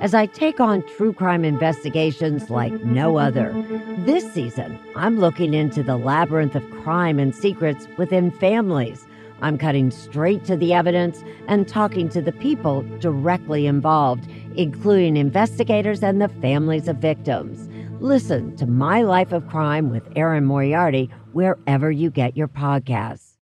as I take on true crime investigations like no other. This season, I'm looking into the labyrinth of crime and secrets within families. I'm cutting straight to the evidence and talking to the people directly involved, including investigators and the families of victims. Listen to My Life of Crime with Aaron Moriarty wherever you get your podcasts.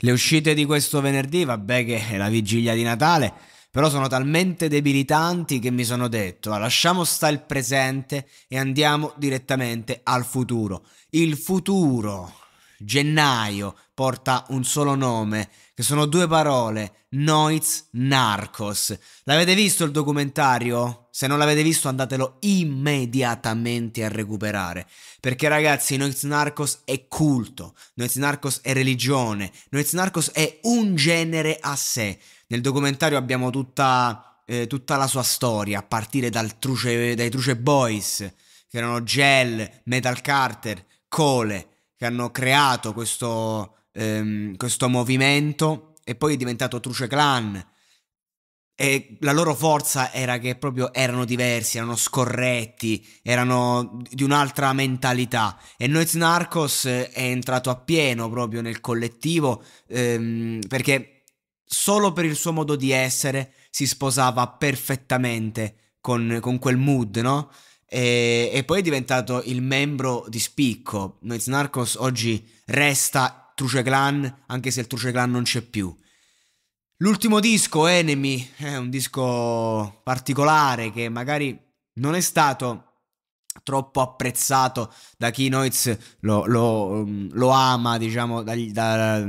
Le uscite di questo venerdì, vabbè che è la vigilia di Natale, però sono talmente debilitanti che mi sono detto, ah, lasciamo stare il presente e andiamo direttamente al futuro. Il futuro, gennaio, porta un solo nome, che sono due parole, Noiz Narcos. L'avete visto il documentario? Se non l'avete visto andatelo immediatamente a recuperare, perché ragazzi Noiz Narcos è culto, Noiz Narcos è religione, Noiz Narcos è un genere a sé. Nel documentario abbiamo tutta, eh, tutta la sua storia, a partire truce, dai Truce Boys, che erano Gel, Metal Carter, Cole, che hanno creato questo, ehm, questo movimento e poi è diventato Truce Clan. E la loro forza era che proprio erano diversi, erano scorretti, erano di un'altra mentalità. E Noiz Narcos è entrato appieno proprio nel collettivo ehm, perché solo per il suo modo di essere si sposava perfettamente con, con quel mood, no? E, e, poi è diventato il membro di spicco. Noiz Narcos oggi resta Truce Clan, anche se il Truce Clan non c'è più. L'ultimo disco, Enemy, è un disco particolare che magari non è stato troppo apprezzato da chi Noiz lo, lo, lo ama, diciamo, da, da,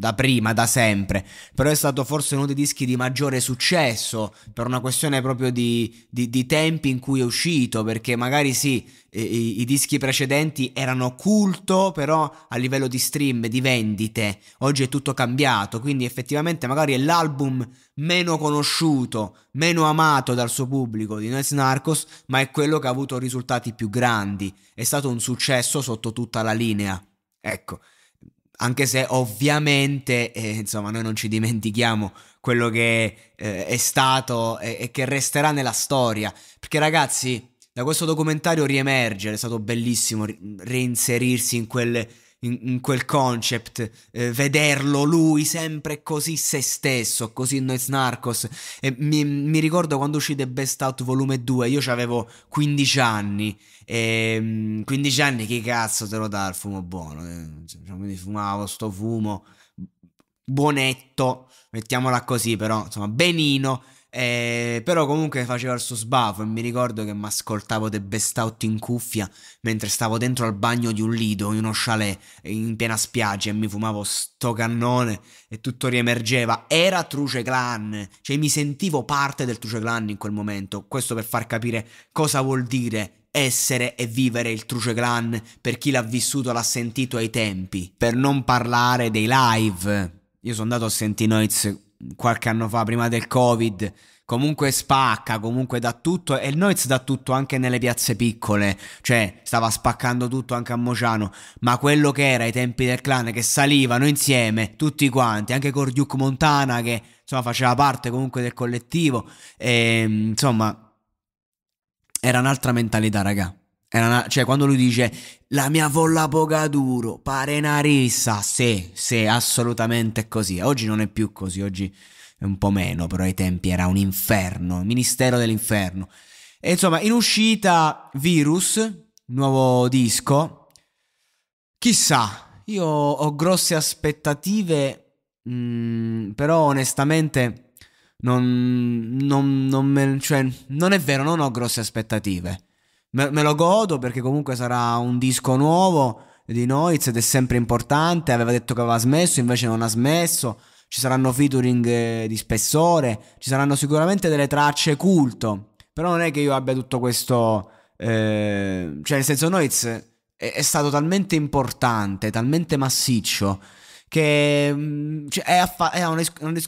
da prima, da sempre, però è stato forse uno dei dischi di maggiore successo per una questione proprio di, di, di tempi in cui è uscito, perché magari sì, i, i, dischi precedenti erano culto, però a livello di stream, di vendite, oggi è tutto cambiato, quindi effettivamente magari è l'album meno conosciuto, meno amato dal suo pubblico di Nels Narcos, ma è quello che ha avuto risultati più grandi, è stato un successo sotto tutta la linea. Ecco anche se ovviamente eh, insomma noi non ci dimentichiamo quello che eh, è stato e, e, che resterà nella storia perché ragazzi da questo documentario riemergere è stato bellissimo reinserirsi in quelle in, in quel concept, eh, vederlo lui sempre così se stesso, così Noiz Narcos. E mi, mi, ricordo quando uscì The Best Out Volume 2, io avevo 15 anni, e ehm, 15 anni che cazzo te lo dà il fumo buono? Eh, cioè, cioè, quindi fumavo sto fumo buonetto, mettiamola così però, insomma, benino eh, però comunque faceva il suo sbafo e mi ricordo che mi ascoltavo The Best Out in cuffia mentre stavo dentro al bagno di un lido, in uno chalet, in piena spiaggia e mi fumavo sto cannone e tutto riemergeva. Era Truce Clan, cioè mi sentivo parte del Truce Clan in quel momento. Questo per far capire cosa vuol dire essere e vivere il Truce Clan per chi l'ha vissuto, l'ha sentito ai tempi. Per non parlare dei live. Io sono andato a Sentinoids qualche anno fa, prima del Covid, comunque spacca, comunque dà tutto e il Noiz dà tutto anche nelle piazze piccole, cioè stava spaccando tutto anche a Mociano, ma quello che era ai tempi del clan che salivano insieme tutti quanti, anche con Duke Montana che insomma faceva parte comunque del collettivo e, insomma era un'altra mentalità, raga. Una, cioè, quando lui dice la mia folla Pogaduro pare una rissa, sì, sì, assolutamente è così. Oggi non è più così, oggi è un po' meno, però ai tempi era un inferno, ministero dell'inferno. E insomma, in uscita Virus, nuovo disco. Chissà, io ho grosse aspettative, mh, mm, però onestamente non, non, non, me, cioè, non è vero, non ho grosse aspettative me, me lo godo perché comunque sarà un disco nuovo di Noiz ed è sempre importante. Aveva detto che aveva smesso, invece non ha smesso. Ci saranno featuring eh, di spessore, ci saranno sicuramente delle tracce culto. Però non è che io abbia tutto questo. Eh, cioè, nel senso, Noiz è, è stato talmente importante, talmente massiccio che mm, cioè, è affa- è una,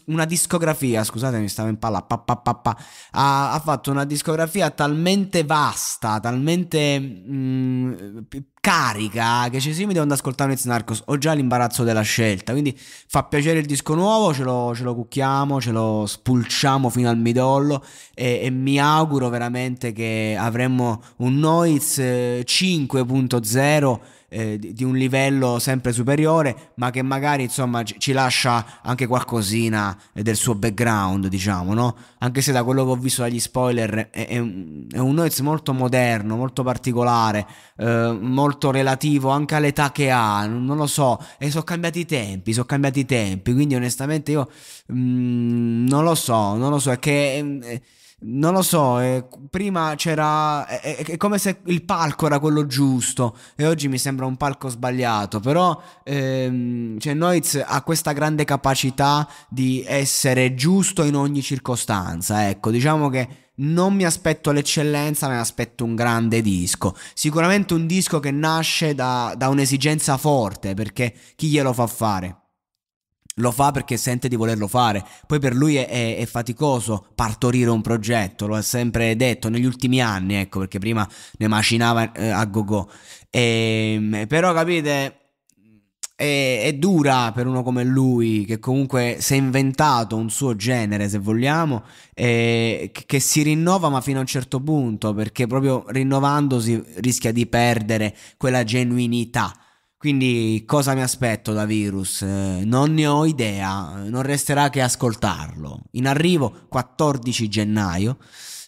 una, discografia, scusatemi, stavo in palla, pa, pa, pa, ha, ha, fatto una discografia talmente vasta, talmente mh, mm, carica, che ci si mi devo andare ad ascoltare Nez Narcos, ho già l'imbarazzo della scelta, quindi fa piacere il disco nuovo, ce lo, ce lo cucchiamo, ce lo spulciamo fino al midollo e, e mi auguro veramente che avremo un Noiz 5.0 eh, eh, di un livello sempre superiore, ma che magari insomma ci lascia anche qualcosina eh, del suo background, diciamo, no? Anche se da quello che ho visto dagli spoiler è, è un Noiz molto moderno, molto particolare, eh, molto relativo anche all'età che ha, non lo so, e sono cambiati i tempi, sono cambiati i tempi, quindi onestamente io mh, mm, non lo so, non lo so, è che... È, eh, non lo so, eh, prima c'era... È, è, come se il palco era quello giusto e oggi mi sembra un palco sbagliato, però ehm, cioè Noiz ha questa grande capacità di essere giusto in ogni circostanza, ecco, diciamo che non mi aspetto l'eccellenza, ma mi aspetto un grande disco. Sicuramente un disco che nasce da, da un'esigenza forte, perché chi glielo fa fare? lo fa perché sente di volerlo fare. Poi per lui è, è, è, faticoso partorire un progetto, lo ha sempre detto negli ultimi anni, ecco, perché prima ne macinava eh, a go-go. E, ehm, però capite, è, è, dura per uno come lui, che comunque si è inventato un suo genere, se vogliamo, eh, che si rinnova ma fino a un certo punto, perché proprio rinnovandosi rischia di perdere quella genuinità quindi cosa mi aspetto da Virus? Eh, non ne ho idea, non resterà che ascoltarlo. In arrivo 14 gennaio.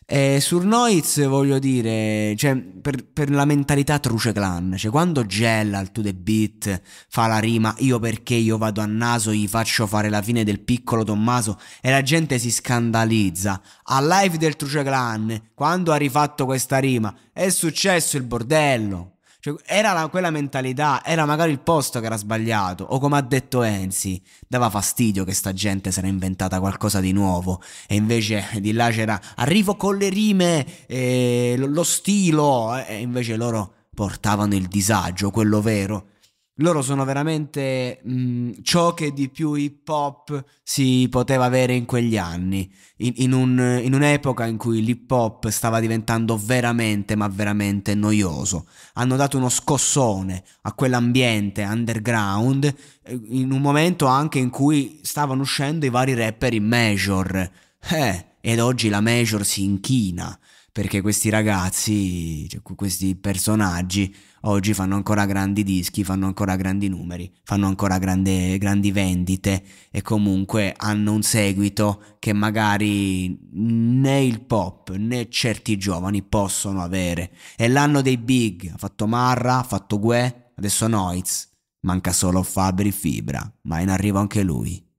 E sur Noiz voglio dire, cioè, per, per, la mentalità truce clan, cioè, quando Gella al to the beat fa la rima io perché io vado a naso, gli faccio fare la fine del piccolo Tommaso e la gente si scandalizza. A live del truce clan, quando ha rifatto questa rima, è successo il bordello. Cioè, era la, quella mentalità, era magari il posto che era sbagliato, o come ha detto Enzi, dava fastidio che sta gente si era inventata qualcosa di nuovo, e invece di là c'era arrivo con le rime, eh, lo stilo, e invece loro portavano il disagio, quello vero loro sono veramente mh, mm, ciò che di più hip hop si poteva avere in quegli anni, in, in, un, in un'epoca in cui l'hip hop stava diventando veramente, ma veramente noioso. Hanno dato uno scossone a quell'ambiente underground, eh, in un momento anche in cui stavano uscendo i vari rapper in major. Eh, ed oggi la major si inchina perché questi ragazzi, cioè, questi personaggi oggi fanno ancora grandi dischi, fanno ancora grandi numeri, fanno ancora grande, grandi vendite e comunque hanno un seguito che magari né il pop né certi giovani possono avere. È l'anno dei big, ha fatto Marra, ha fatto Gue, adesso Noiz, manca solo Fabri Fibra, ma in arrivo anche lui.